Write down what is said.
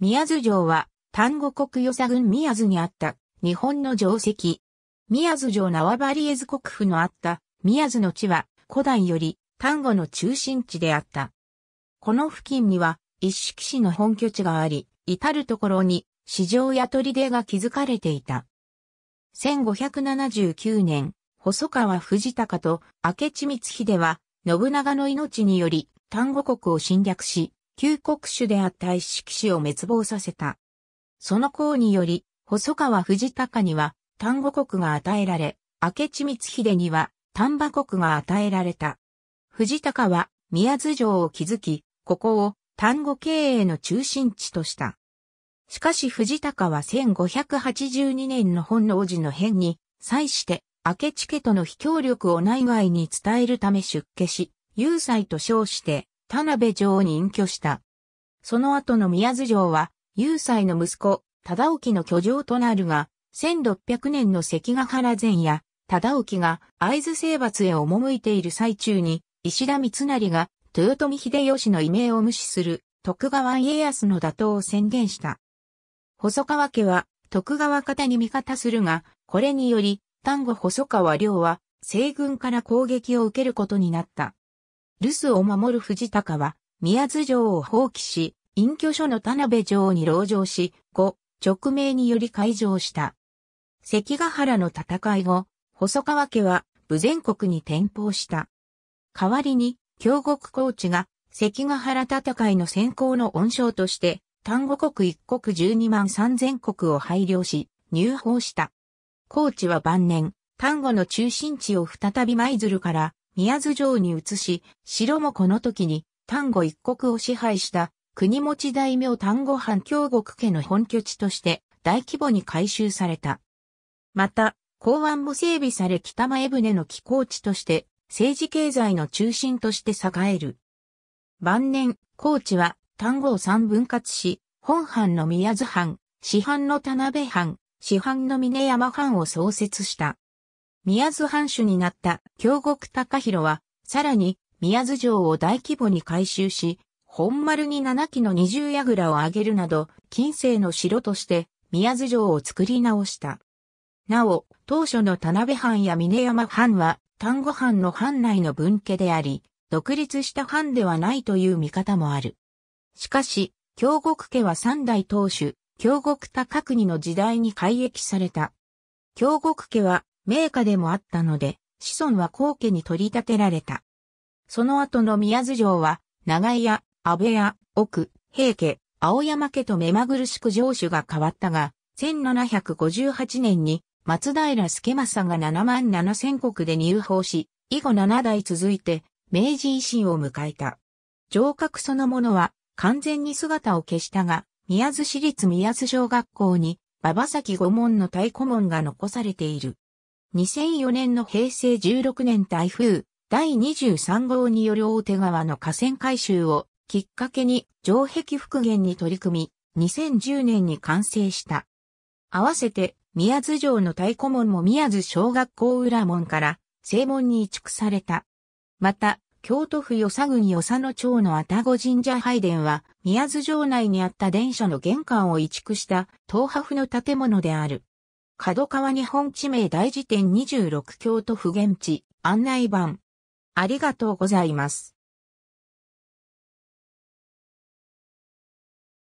宮津城は、丹後国与佐郡宮津にあった、日本の城跡。宮津城縄張り絵図国府のあった、宮津の地は、古代より、丹後の中心地であった。この付近には、一色市の本拠地があり、至るところに、市場や砦が築かれていた。1579年、細川藤高と明智光秀は、信長の命により、丹後国を侵略し、旧国主であった一色氏を滅亡させた。その功により、細川藤高には丹後国が与えられ、明智光秀には丹波国が与えられた。藤高は宮津城を築き、ここを丹後経営の中心地とした。しかし藤高は1582年の本能寺の変に際して、明智家との非協力を内外に伝えるため出家し、有罪と称して、田辺城に隠居した。その後の宮津城は、雄斎の息子、忠興の居城となるが、1600年の関ヶ原前夜、忠興が会津征伐へ赴いている最中に、石田三成が豊臣秀吉の異名を無視する徳川家康の打倒を宣言した。細川家は徳川方に味方するが、これにより、丹後細川領は西軍から攻撃を受けることになった。留守を守る藤高は、宮津城を放棄し、隠居所の田辺城に籠城し、後、直命により開城した。関ヶ原の戦い後、細川家は、武全国に転封した。代わりに、京国高知が、関ヶ原戦いの先行の恩賞として、丹後国一国十二万三千国を配慮し、入法した。高知は晩年、丹後の中心地を再び舞鶴から宮津城に移し、城もこの時に丹後一国を支配した国持大名丹後藩京極家の本拠地として大規模に改修された。また、港湾も整備され北前船の寄港地として政治経済の中心として栄える。晩年、高知は丹後を三分割し、本藩の宮津藩、市藩の田辺藩、市藩の峰山藩を創設した。宮津藩主になった京極高弘は、さらに宮津城を大規模に改修し、本丸に7基の二重倉をあげるなど、近世の城として宮津城を作り直した。なお、当初の田辺藩や峰山藩は、丹後藩の藩内の分家であり、独立した藩ではないという見方もある。しかし、京極家は三代当主、京極高国の時代に改易された。京極家は名家でもあったので、子孫は皇家に取り立てられた。その後の宮津城は、長井屋、安倍屋、奥、平家、青山家と目まぐるしく城主が変わったが、1758年に松平助正が7万7千国で入法し、以後7代続いて明治維新を迎えた。城郭そのものは完全に姿を消したが、宮津市立宮津小学校に馬場崎御門の太鼓門が残されている。2004年の平成16年台風第23号による大手川の河川改修をきっかけに城壁復元に取り組み、2010年に完成した。合わせて宮津城の太鼓門も宮津小学校裏門から正門に移築された。また、京都府与佐郡与佐野町の愛宕神社拝殿は、宮津城内にあった電車の玄関を移築した東派府の建物である。角川日本地名大辞典26京都府現地案内版。ありがとうございます。